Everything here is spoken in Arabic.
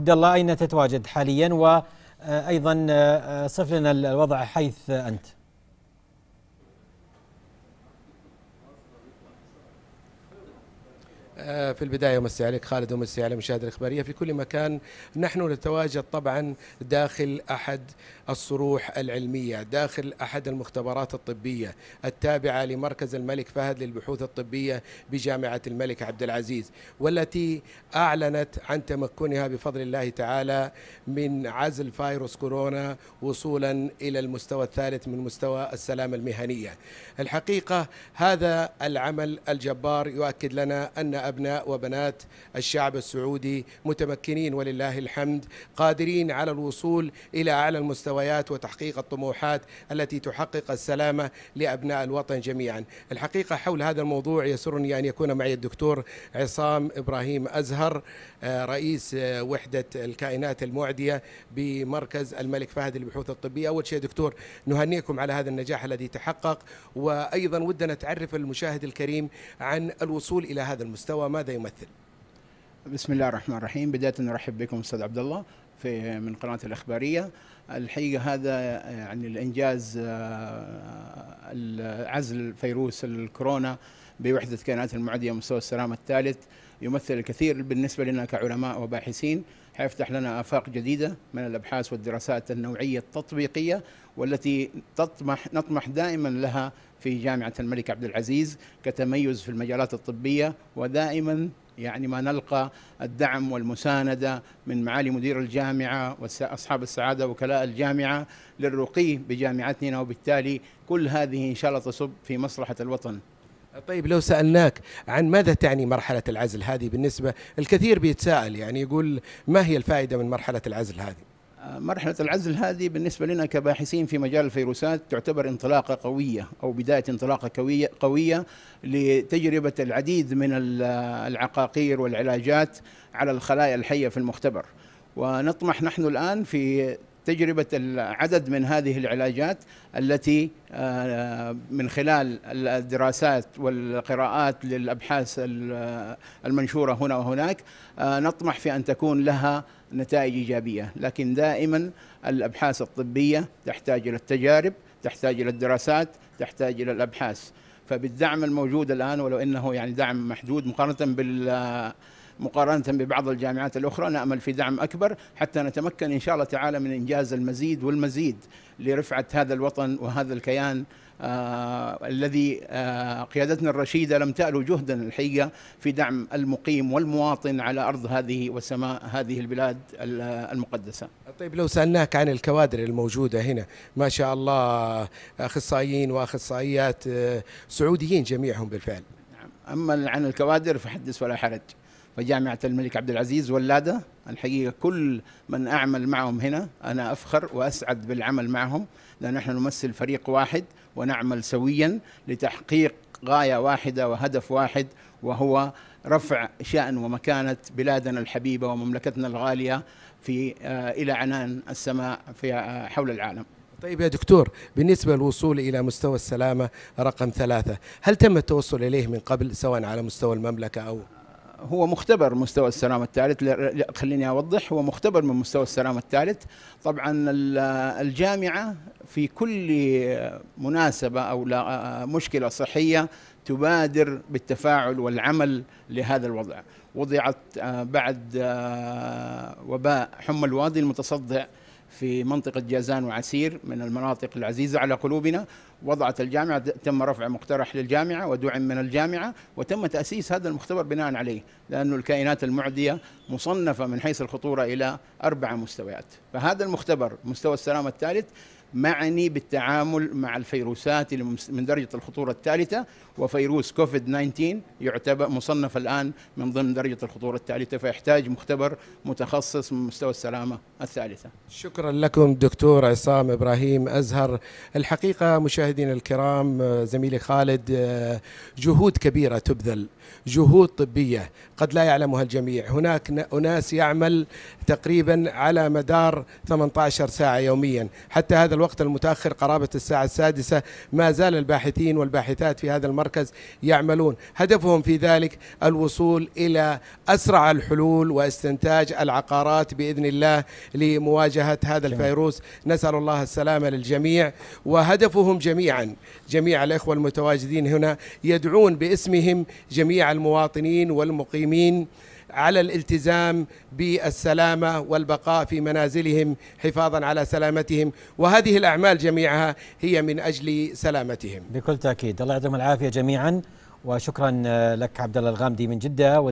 عبد الله أين تتواجد حاليا وأيضا آه، آه، صف لنا الوضع حيث أنت آه، في البداية أمسي عليك خالد ومسي على المشاهده الإخبارية في كل مكان نحن نتواجد طبعا داخل أحد الصروح العلمية داخل أحد المختبرات الطبية التابعة لمركز الملك فهد للبحوث الطبية بجامعة الملك عبد العزيز والتي أعلنت عن تمكنها بفضل الله تعالى من عزل فيروس كورونا وصولا إلى المستوى الثالث من مستوى السلامة المهنية الحقيقة هذا العمل الجبار يؤكد لنا أن أبناء وبنات الشعب السعودي متمكنين ولله الحمد قادرين على الوصول إلى أعلى المستويات وتحقيق الطموحات التي تحقق السلامة لأبناء الوطن جميعا الحقيقة حول هذا الموضوع يسرني أن يكون معي الدكتور عصام إبراهيم أزهر آه، رئيس آه، وحدة الكائنات المعدية بمركز الملك فهد للبحوث الطبية أول شيء دكتور نهنئكم على هذا النجاح الذي تحقق وأيضا ودنا تعرف المشاهد الكريم عن الوصول إلى هذا المستوى المحتوى ماذا يمثل؟ بسم الله الرحمن الرحيم بداية نرحب بكم أستاذ عبد الله في من قناة الإخبارية الحقيقة هذا يعني الإنجاز آه، عزل فيروس الكورونا بوحدة كائنات المعدية مستوى السلام الثالث يمثل الكثير بالنسبة لنا كعلماء وباحثين حيفتح لنا آفاق جديدة من الأبحاث والدراسات النوعية التطبيقية والتي تطمح نطمح دائما لها في جامعة الملك عبد العزيز كتميز في المجالات الطبية ودائما يعني ما نلقى الدعم والمساندة من معالي مدير الجامعة وأصحاب السعادة وكلاء الجامعة للرقي بجامعتنا وبالتالي كل هذه إن شاء الله تصب في مصلحة الوطن طيب لو سألناك عن ماذا تعني مرحلة العزل هذه بالنسبة الكثير بيتساءل يعني يقول ما هي الفائدة من مرحلة العزل هذه آه، مرحلة العزل هذه بالنسبة لنا كباحثين في مجال الفيروسات تعتبر انطلاقة قوية أو بداية انطلاقة قوية, قوية لتجربة العديد من العقاقير والعلاجات على الخلايا الحية في المختبر ونطمح نحن الآن في تجربه العدد من هذه العلاجات التي آه، من خلال الدراسات والقراءات للابحاث آه، المنشوره هنا وهناك آه، نطمح في ان تكون لها نتائج ايجابيه، لكن دائما الابحاث الطبيه تحتاج الى التجارب، تحتاج الى الدراسات، تحتاج الى الابحاث. فبالدعم الموجود الان ولو انه يعني دعم محدود مقارنه بال مقارنة ببعض الجامعات الأخرى نأمل في دعم أكبر حتى نتمكن إن شاء الله تعالى من إنجاز المزيد والمزيد لرفعة هذا الوطن وهذا الكيان آه الذي آه قيادتنا الرشيدة لم تألو جهدا الحقيقة في دعم المقيم والمواطن على أرض هذه وسماء هذه البلاد المقدسة طيب لو سألناك عن الكوادر الموجودة هنا ما شاء الله أخصائيين وأخصائيات آه، سعوديين جميعهم بالفعل نعم، أما عن الكوادر فحدث ولا حرج وجامعة الملك عبد العزيز ولاده الحقيقة كل من أعمل معهم هنا أنا أفخر وأسعد بالعمل معهم لأن نحن نمثل فريق واحد ونعمل سويا لتحقيق غاية واحدة وهدف واحد وهو رفع شأن ومكانة بلادنا الحبيبة ومملكتنا الغالية في آه، إلى عنان السماء في آه، حول العالم طيب يا دكتور بالنسبة للوصول إلى مستوى السلامة رقم ثلاثة هل تم التوصل إليه من قبل سواء على مستوى المملكة أو هو مختبر مستوى السلام الثالث خليني اوضح هو مختبر من مستوى السلام الثالث طبعا الجامعه في كل مناسبه او مشكله صحيه تبادر بالتفاعل والعمل لهذا الوضع وضعت آه، بعد آه، وباء حمى الوادي المتصدع في منطقة جازان وعسير من المناطق العزيزة على قلوبنا وضعت الجامعة تم رفع مقترح للجامعة ودعم من الجامعة وتم تأسيس هذا المختبر بناء عليه لأن الكائنات المعدية مصنفة من حيث الخطورة إلى أربع مستويات فهذا المختبر مستوى السلام الثالث معني بالتعامل مع الفيروسات من درجة الخطورة الثالثة وفيروس كوفيد 19 يعتبر مصنف الآن من ضمن درجة الخطورة الثالثة فيحتاج مختبر متخصص من مستوى السلامة الثالثة شكرا لكم دكتور عصام إبراهيم أزهر الحقيقة مشاهدينا الكرام آه، زميلي خالد آه، جهود كبيرة تبذل جهود طبية قد لا يعلمها الجميع هناك أناس يعمل تقريبا على مدار 18 ساعة يوميا حتى هذا الوقت الوقت المتأخر قرابة الساعة السادسة ما زال الباحثين والباحثات في هذا المركز يعملون هدفهم في ذلك الوصول إلى أسرع الحلول واستنتاج العقارات بإذن الله لمواجهة هذا الفيروس نسأل الله السلامة للجميع وهدفهم جميعا جميع الإخوة المتواجدين هنا يدعون باسمهم جميع المواطنين والمقيمين على الالتزام بالسلامة والبقاء في منازلهم حفاظا على سلامتهم وهذه الأعمال جميعها هي من أجل سلامتهم بكل تأكيد الله يعطيهم العافية جميعا وشكرا لك عبد الله الغامدي من جدة